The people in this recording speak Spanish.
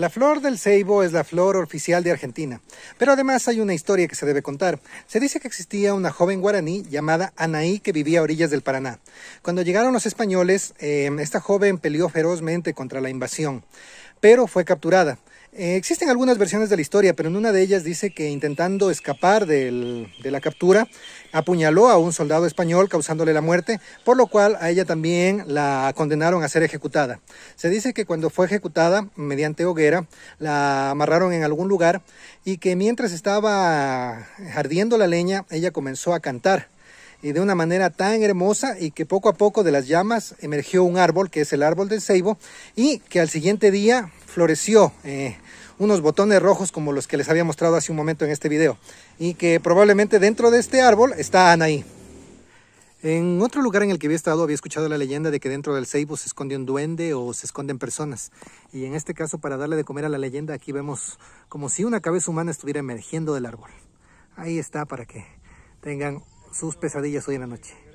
La flor del ceibo es la flor oficial de Argentina, pero además hay una historia que se debe contar. Se dice que existía una joven guaraní llamada Anaí que vivía a orillas del Paraná. Cuando llegaron los españoles, eh, esta joven peleó ferozmente contra la invasión, pero fue capturada. Eh, existen algunas versiones de la historia, pero en una de ellas dice que intentando escapar de la captura, apuñaló a un soldado español causándole la muerte, por lo cual a ella también la condenaron a ser ejecutada. Se dice que cuando fue ejecutada mediante hoguera, la amarraron en algún lugar y que mientras estaba ardiendo la leña, ella comenzó a cantar y de una manera tan hermosa y que poco a poco de las llamas emergió un árbol que es el árbol del ceibo y que al siguiente día floreció eh, unos botones rojos como los que les había mostrado hace un momento en este video y que probablemente dentro de este árbol está Anaí. En otro lugar en el que había estado había escuchado la leyenda de que dentro del ceibo se esconde un duende o se esconden personas. Y en este caso, para darle de comer a la leyenda, aquí vemos como si una cabeza humana estuviera emergiendo del árbol. Ahí está para que tengan sus pesadillas hoy en la noche.